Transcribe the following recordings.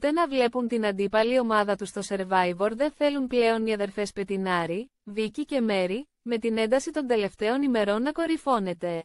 ούτε να βλέπουν την αντίπαλη ομάδα τους στο Survivor δεν θέλουν πλέον οι αδερφές Πετινάρη, Βίκη και Μέρη, με την ένταση των τελευταίων ημερών να κορυφώνεται.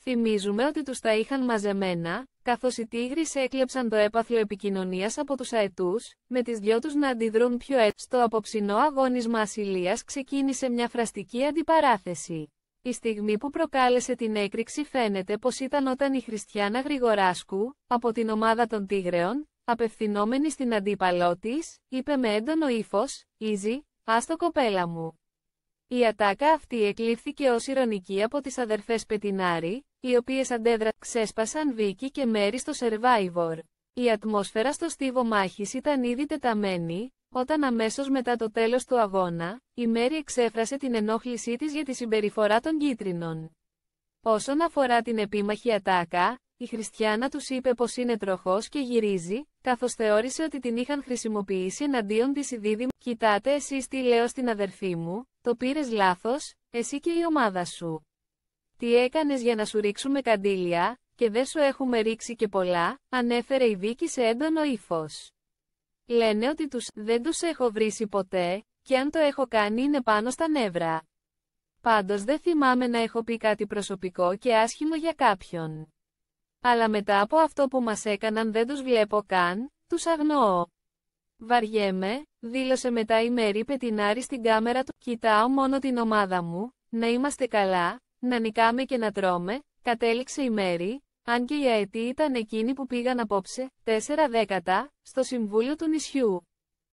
Θυμίζουμε ότι τους τα είχαν μαζεμένα, καθώς οι τίγρεις έκλεψαν το έπαθλο επικοινωνίας από τους αετούς, με τις δυο τους να αντιδρούν πιο έτσι. Στο απόψινό αγώνισμα ασυλίας ξεκίνησε μια φραστική αντιπαράθεση. Η στιγμή που προκάλεσε την έκρηξη φαίνεται πως ήταν όταν η Χριστιάνα Γρηγοράσκου, από την ομάδα των Τίγρεων, απευθυνόμενη στην αντίπαλό της, είπε με έντονο ύφος, Ήζη, άστο κοπέλα μου. Η ατάκα αυτή εκλήφθηκε ως ηρωνική από τις αδερφές Πετινάρη, οι οποίες αντέδρα ξέσπασαν Βίκη και Μέρι στο Survivor. Η ατμόσφαιρα στο στίβο μάχης ήταν ήδη τεταμένη, όταν αμέσως μετά το τέλος του αγώνα, η Μέρι εξέφρασε την ενόχλησή της για τη συμπεριφορά των κίτρινων. Όσον αφορά την επίμαχη ατάκα, η Χριστιανά τους είπε πως είναι τροχός και γυρίζει, καθώς θεώρησε ότι την είχαν χρησιμοποιήσει εναντίον της η Κοιτάτε εσύ τι λέω στην αδερφή μου, το πήρες λάθος, εσύ και η ομάδα σου. Τι έκανες για να σου ρίξουμε καντήλια, και δεν σου έχουμε ρίξει και πολλά, ανέφερε η Δίκη σε έντονο ύφος. Λένε ότι τους δεν τους έχω βρήσει ποτέ, και αν το έχω κάνει είναι πάνω στα νεύρα. Πάντως δεν θυμάμαι να έχω πει κάτι προσωπικό και άσχημο για κάποιον αλλά μετά από αυτό που μας έκαναν δεν τους βλέπω καν, τους αγνοώ. Βαριέμαι, δήλωσε μετά η Μέρη Πετινάρη στην κάμερα του, κοιτάω μόνο την ομάδα μου, να είμαστε καλά, να νικάμε και να τρώμε, κατέληξε η Μέρη, αν και η αετή ήταν εκείνη που πήγαν απόψε, 4 δέκατα, στο Συμβούλιο του νησιού.